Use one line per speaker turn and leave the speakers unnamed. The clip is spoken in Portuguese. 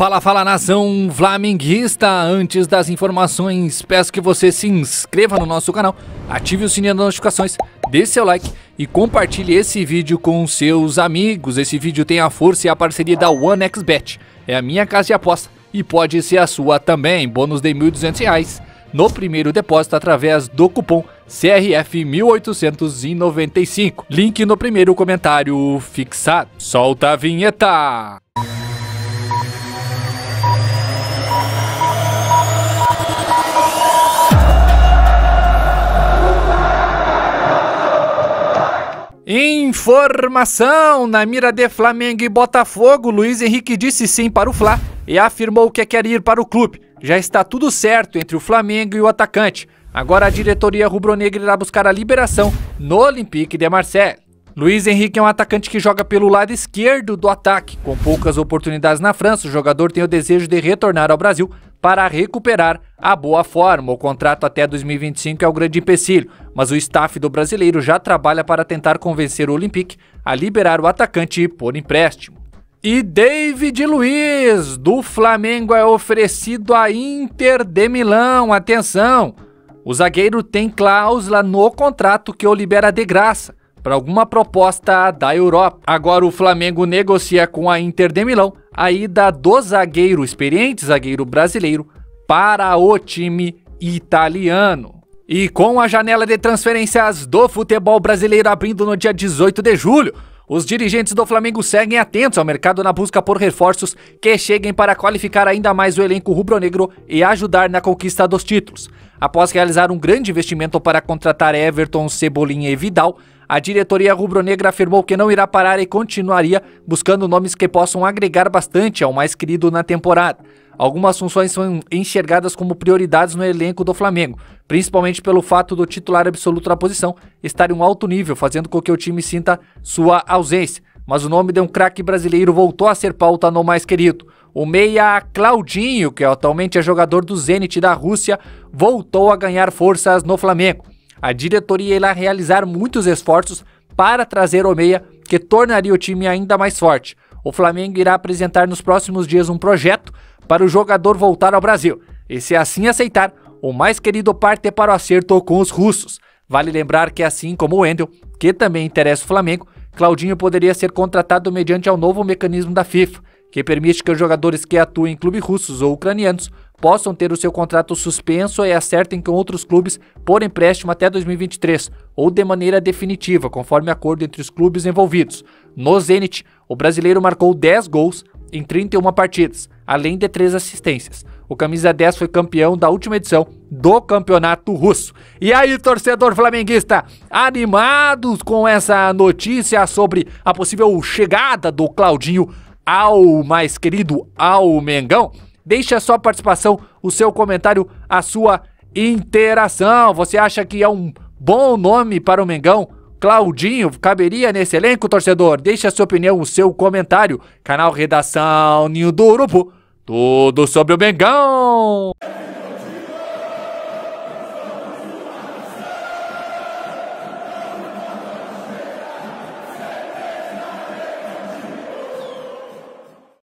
Fala, fala nação flamenguista! Antes das informações, peço que você se inscreva no nosso canal, ative o sininho das notificações, dê seu like e compartilhe esse vídeo com seus amigos. Esse vídeo tem a força e a parceria da OneXBet, é a minha casa de aposta e pode ser a sua também. Bônus de R$ 1.200 no primeiro depósito através do cupom CRF1895. Link no primeiro comentário fixado. Solta a vinheta! Informação! Na mira de Flamengo e Botafogo, Luiz Henrique disse sim para o Fla e afirmou que quer ir para o clube. Já está tudo certo entre o Flamengo e o atacante. Agora a diretoria rubro-negra irá buscar a liberação no Olympique de Marseille. Luiz Henrique é um atacante que joga pelo lado esquerdo do ataque. Com poucas oportunidades na França, o jogador tem o desejo de retornar ao Brasil para recuperar a boa forma. O contrato até 2025 é o grande empecilho, mas o staff do brasileiro já trabalha para tentar convencer o Olympique a liberar o atacante por empréstimo. E David Luiz, do Flamengo, é oferecido à Inter de Milão. Atenção! O zagueiro tem cláusula no contrato que o libera de graça para alguma proposta da Europa. Agora o Flamengo negocia com a Inter de Milão a ida do zagueiro, experiente zagueiro brasileiro, para o time italiano. E com a janela de transferências do futebol brasileiro abrindo no dia 18 de julho, os dirigentes do Flamengo seguem atentos ao mercado na busca por reforços que cheguem para qualificar ainda mais o elenco rubro-negro e ajudar na conquista dos títulos. Após realizar um grande investimento para contratar Everton, Cebolinha e Vidal, a diretoria rubro-negra afirmou que não irá parar e continuaria buscando nomes que possam agregar bastante ao mais querido na temporada. Algumas funções são enxergadas como prioridades no elenco do Flamengo, principalmente pelo fato do titular absoluto da posição estar em um alto nível, fazendo com que o time sinta sua ausência. Mas o nome de um craque brasileiro voltou a ser pauta no mais querido. O meia Claudinho, que atualmente é jogador do Zenit da Rússia, voltou a ganhar forças no Flamengo. A diretoria irá realizar muitos esforços para trazer o meia, que tornaria o time ainda mais forte. O Flamengo irá apresentar nos próximos dias um projeto para o jogador voltar ao Brasil. E se assim aceitar, o mais querido parte é para o acerto com os russos. Vale lembrar que assim como o Wendel, que também interessa o Flamengo, Claudinho poderia ser contratado mediante ao novo mecanismo da FIFA que permite que os jogadores que atuem em clubes russos ou ucranianos possam ter o seu contrato suspenso e acertem com outros clubes por empréstimo até 2023 ou de maneira definitiva, conforme acordo entre os clubes envolvidos. No Zenit, o brasileiro marcou 10 gols em 31 partidas, além de 3 assistências. O camisa 10 foi campeão da última edição do Campeonato Russo. E aí, torcedor flamenguista, animados com essa notícia sobre a possível chegada do Claudinho ao mais querido, ao Mengão, deixe a sua participação, o seu comentário, a sua interação. Você acha que é um bom nome para o Mengão? Claudinho caberia nesse elenco, torcedor? Deixe a sua opinião, o seu comentário. Canal Redação Ninho do Urubu. Tudo sobre o Mengão.